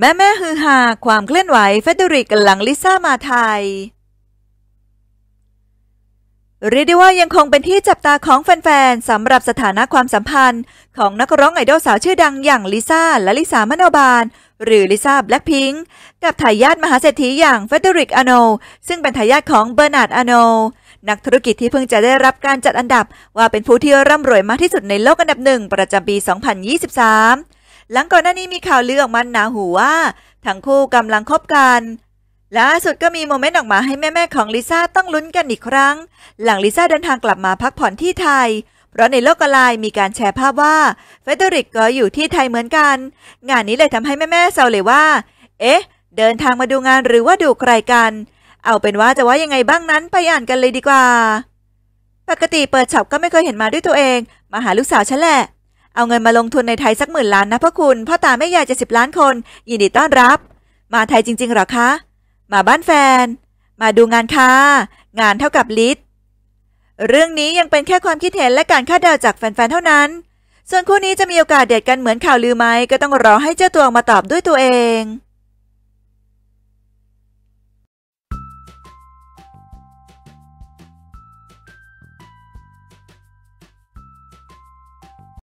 แม่แม่ฮือฮาความเคลื่อนไหวเฟเดริกหลังลิซ่ามาไทยเรียกได้ว่ายังคงเป็นที่จับตาของแฟนๆสำหรับสถานะความสัมพันธ์ ของนักร้องไอดอลสาวชื่อดังอย่างลิซ่าและลิ่ามโนบาล หรือลิซ่าแบล็กพิงก์กับทายาทมหาเศรษฐีอย่างเฟเดริกอโน ซึ่งเป็นทายาทของเบอร์นาร์ดอโนนักธุรกิจที่เพิ่งจะได้รับการจัดอันดับว่าเป็นผู้ที่ร่ำรวยมากที่สุดในโลกอันดับหนึ่งประจำปี 2023หลังก่อนหน้านี้มีข่าวลือออกมาหนาหูว่าทั้งคู่กำลังคบกันล่าสุดก็มีโมเมนต์ออกมาให้แม่ ๆ ของลิซ่าต้องลุ้นกันอีกครั้ง หลังลิซ่าเดินทางกลับมาพักผ่อนที่ไทย เพราะในโลกออนไลน์มีการแชร์ภาพว่า เฟเดริกก็อยู่ที่ไทยเหมือนกัน งานนี้เลยทำให้แม่ ๆเซาเลยว่า เอ๊ะ เดินทางมาดูงานหรือว่าดูใครกัน เอาเป็นว่าจะว่ายังไงบ้างนั้นไปอ่านกันเลยดีกว่า ปกติเปิดช็อปก็ไม่เคยเห็นมาด้วยตัวเอง มาหาลูกสาวฉันแหละเอาเงินมาลงทุนในไทยสักหมื่นล้านนะพ่อคุณพ่อตาแม่ยายจะสิบล้านคนยินดีต้อนรับ มาไทยจริงๆหรอคะ มาบ้านแฟน มาดูงานค่ะงานเท่ากับลิตเรื่องนี้ยังเป็นแค่ความคิดเห็นและการคาดเดาจากแฟนๆ เท่านั้น ส่วนคู่นี้จะมีโอกาสเดทกันเหมือนข่าวลือไหม ก็ต้องรอให้เจ้าตัวมาตอบด้วยตัวเอง